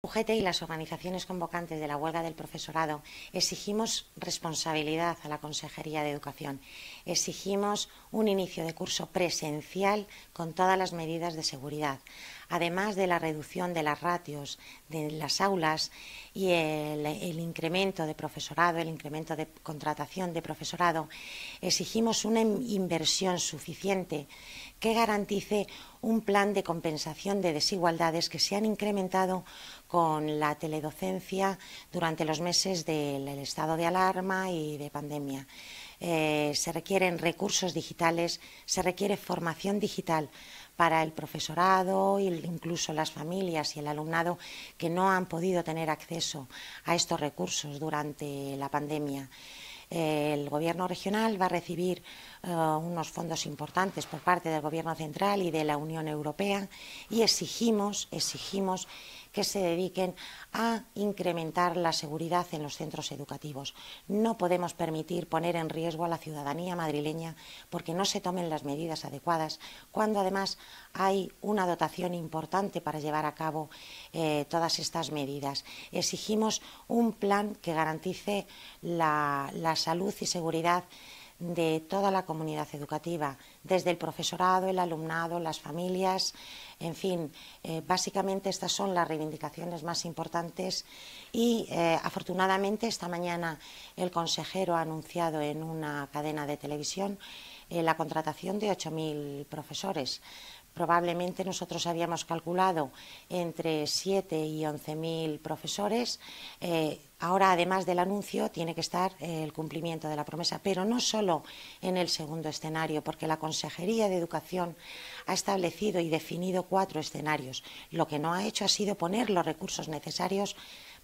UGT y las organizaciones convocantes de la huelga del profesorado exigimos responsabilidad a la Consejería de Educación. Exigimos un inicio de curso presencial con todas las medidas de seguridad además de la reducción de las ratios de las aulas y el, incremento de profesorado, el incremento de contratación de profesorado, exigimos una inversión suficiente que garantice un plan de compensación de desigualdades que se han incrementado con la teledocencia durante los meses del estado de alarma y de pandemia. Eh, se requieren recursos digitales, se requiere formación digital para el profesorado e incluso las familias y el alumnado que no han podido tener acceso a estos recursos durante la pandemia. El Gobierno regional va a recibir eh, unos fondos importantes por parte del Gobierno central y de la Unión Europea y exigimos, exigimos que se dediquen a incrementar la seguridad en los centros educativos. No podemos permitir poner en riesgo a la ciudadanía madrileña porque no se tomen las medidas adecuadas, cuando además hay una dotación importante para llevar a cabo eh, todas estas medidas. Exigimos un plan que garantice la salud y seguridad de toda la comunidad educativa, desde el profesorado, el alumnado, las familias, en fin, eh, básicamente estas son las reivindicaciones más importantes y eh, afortunadamente esta mañana el consejero ha anunciado en una cadena de televisión la contratación de 8.000 profesores. Probablemente nosotros habíamos calculado entre 7 y 11.000 profesores. Eh, ahora, además del anuncio, tiene que estar eh, el cumplimiento de la promesa, pero no solo en el segundo escenario, porque la Consejería de Educación ha establecido y definido cuatro escenarios. Lo que no ha hecho ha sido poner los recursos necesarios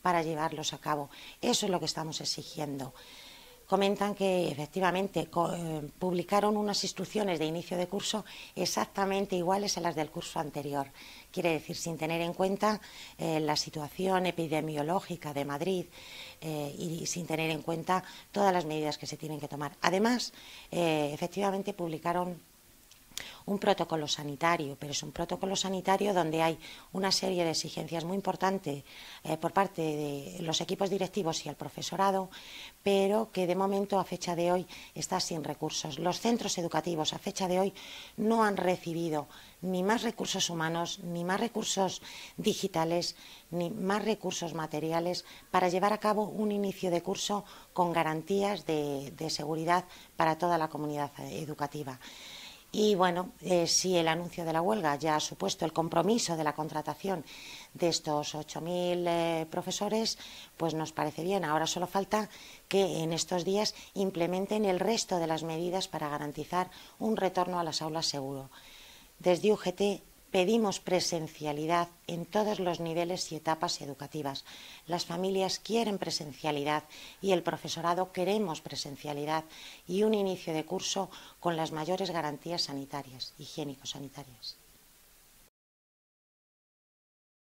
para llevarlos a cabo. Eso es lo que estamos exigiendo comentan que efectivamente eh, publicaron unas instrucciones de inicio de curso exactamente iguales a las del curso anterior. Quiere decir, sin tener en cuenta eh, la situación epidemiológica de Madrid eh, y sin tener en cuenta todas las medidas que se tienen que tomar. Además, efectivamente publicaron un protocolo sanitario, pero es un protocolo sanitario donde hay una serie de exigencias muy importantes eh, por parte de los equipos directivos y el profesorado, pero que de momento a fecha de hoy está sin recursos. Los centros educativos a fecha de hoy no han recibido ni más recursos humanos, ni más recursos digitales, ni más recursos materiales para llevar a cabo un inicio de curso con garantías de seguridad para toda la comunidad educativa. Y bueno, eh, si el anuncio de la huelga ya ha supuesto el compromiso de la contratación de estos 8.000 mil eh, profesores, pues nos parece bien. Ahora solo falta que en estos días implementen el resto de las medidas para garantizar un retorno a las aulas seguro. Desde UGT Pedimos presencialidad en todos los niveles y etapas educativas. Las familias quieren presencialidad y el profesorado queremos presencialidad y un inicio de curso con las mayores garantías sanitarias, higiénico-sanitarias.